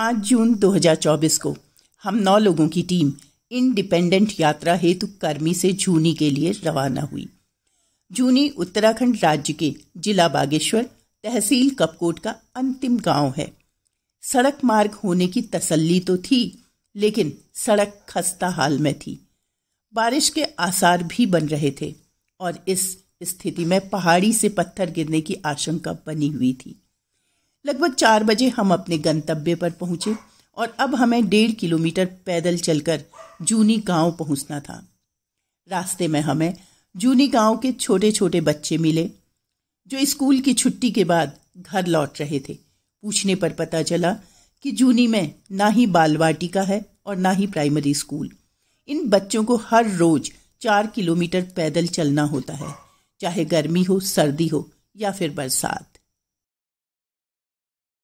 पाँच जून 2024 को हम नौ लोगों की टीम इंडिपेंडेंट यात्रा हेतु कर्मी से जूनी के लिए रवाना हुई जूनी उत्तराखंड राज्य के जिला बागेश्वर तहसील कपकोट का अंतिम गांव है सड़क मार्ग होने की तसल्ली तो थी लेकिन सड़क खस्ता हाल में थी बारिश के आसार भी बन रहे थे और इस स्थिति में पहाड़ी से पत्थर गिरने की आशंका बनी हुई थी लगभग चार बजे हम अपने गंतव्य पर पहुंचे और अब हमें डेढ़ किलोमीटर पैदल चलकर जूनी गांव पहुंचना था रास्ते में हमें जूनी गांव के छोटे छोटे बच्चे मिले जो स्कूल की छुट्टी के बाद घर लौट रहे थे पूछने पर पता चला कि जूनी में ना ही बाल वाटिका है और ना ही प्राइमरी स्कूल इन बच्चों को हर रोज चार किलोमीटर पैदल चलना होता है चाहे गर्मी हो सर्दी हो या फिर बरसात